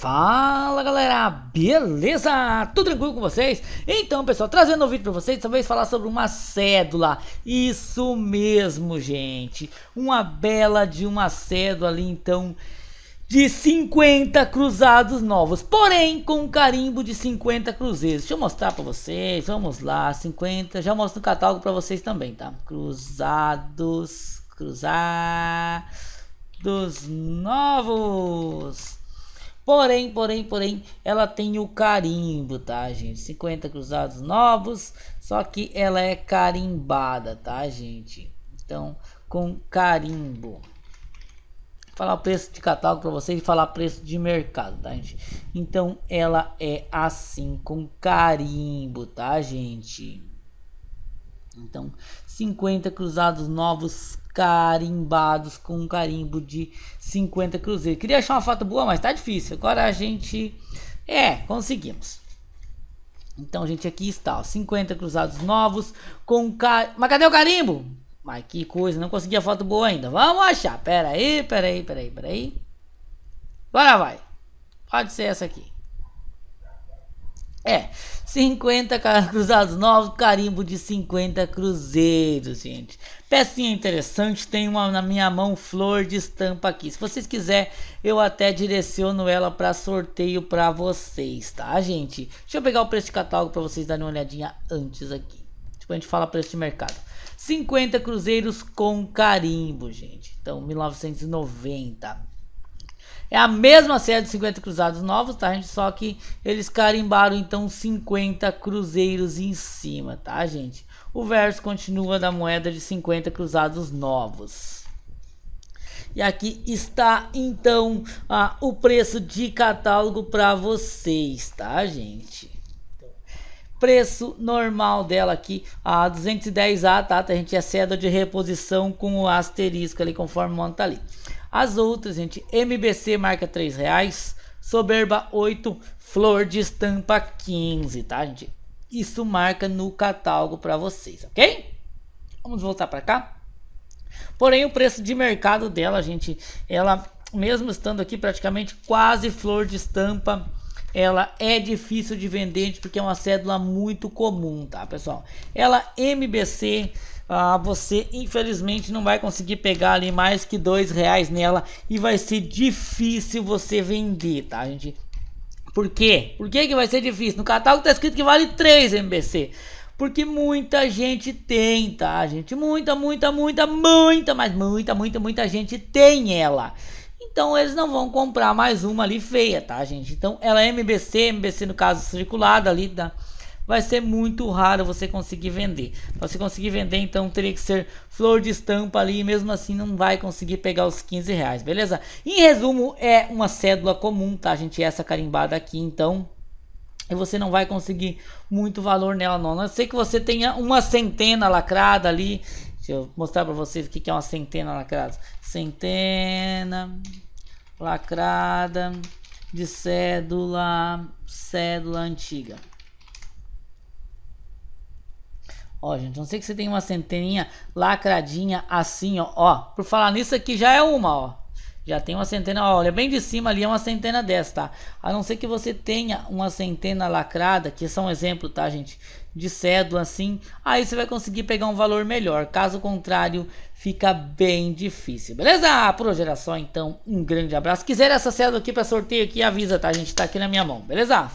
Fala galera, beleza? Tudo tranquilo com vocês? Então pessoal, trazendo um vídeo para vocês, talvez falar sobre uma cédula Isso mesmo gente, uma bela de uma cédula ali então de 50 cruzados novos, porém com um carimbo de 50 cruzeiros. Deixa eu mostrar para vocês, vamos lá, 50, já mostro o catálogo para vocês também, tá? Cruzados, cruzados novos, Porém, porém, porém, ela tem o carimbo, tá, gente? 50 cruzados novos, só que ela é carimbada, tá, gente? Então, com carimbo. Vou falar o preço de catálogo para vocês e falar preço de mercado, tá, gente? Então, ela é assim, com carimbo, tá, gente? Então, 50 cruzados novos carimbados com um carimbo de 50 cruzeiros. Queria achar uma foto boa, mas tá difícil. Agora a gente é, conseguimos. Então, gente, aqui está, ó, 50 cruzados novos com car... Mas cadê o carimbo? Mas que coisa, não consegui a foto boa ainda. Vamos achar. Pera aí, pera aí, pera aí, pera aí. Agora vai. Pode ser essa aqui. É, 50 cruzados novos, carimbo de 50 cruzeiros, gente. Pecinha interessante, tem uma na minha mão flor de estampa aqui. Se vocês quiserem, eu até direciono ela para sorteio para vocês, tá, gente? Deixa eu pegar o preço de catálogo para vocês darem uma olhadinha antes aqui. tipo a gente fala preço de mercado. 50 cruzeiros com carimbo, gente. Então, 1990. É a mesma série de 50 cruzados novos, tá, gente? Só que eles carimbaram então 50 cruzeiros em cima, tá, gente? O verso continua da moeda de 50 cruzados novos. E aqui está então a o preço de catálogo para vocês, tá, gente? preço normal dela aqui, a 210A, tá? A tá, gente é ceda de reposição com o asterisco ali, conforme o ali. As outras, gente, MBC marca 3 reais, Soberba 8, Flor de Estampa 15, tá, gente? Isso marca no catálogo para vocês, ok? Vamos voltar para cá. Porém, o preço de mercado dela, gente, ela mesmo estando aqui praticamente quase flor de estampa, ela é difícil de vender porque é uma cédula muito comum, tá, pessoal? Ela MBC, ah, você infelizmente não vai conseguir pegar ali mais que dois reais nela e vai ser difícil você vender, tá, gente? Por quê? Por que, que vai ser difícil? No catálogo tá escrito que vale 3 MBC. Porque muita gente tem, tá, gente? Muita, muita, muita, muita, mas muita, muita, muita gente tem ela. Então eles não vão comprar mais uma ali feia, tá, gente? Então ela é MBC, MBC no caso circulada ali, tá? Vai ser muito raro você conseguir vender. Pra você conseguir vender, então teria que ser flor de estampa ali. E mesmo assim, não vai conseguir pegar os 15 reais, beleza? Em resumo, é uma cédula comum, tá, gente? É essa carimbada aqui, então e você não vai conseguir muito valor nela não. A não ser que você tenha uma centena lacrada ali eu mostrar para vocês o que é uma centena lacrada. Centena lacrada de cédula, cédula antiga. Ó, gente, não sei que você tem uma centeninha lacradinha assim, ó. ó. Por falar nisso aqui já é uma, ó. Já tem uma centena, olha, bem de cima ali é uma centena dessa, tá? A não ser que você tenha uma centena lacrada, que são é um exemplo, tá, gente? De cédula assim, aí você vai conseguir pegar um valor melhor. Caso contrário, fica bem difícil, beleza? Por hoje era só, então, um grande abraço. Se quiser essa cédula aqui para sorteio aqui, avisa, tá? A gente tá aqui na minha mão, beleza?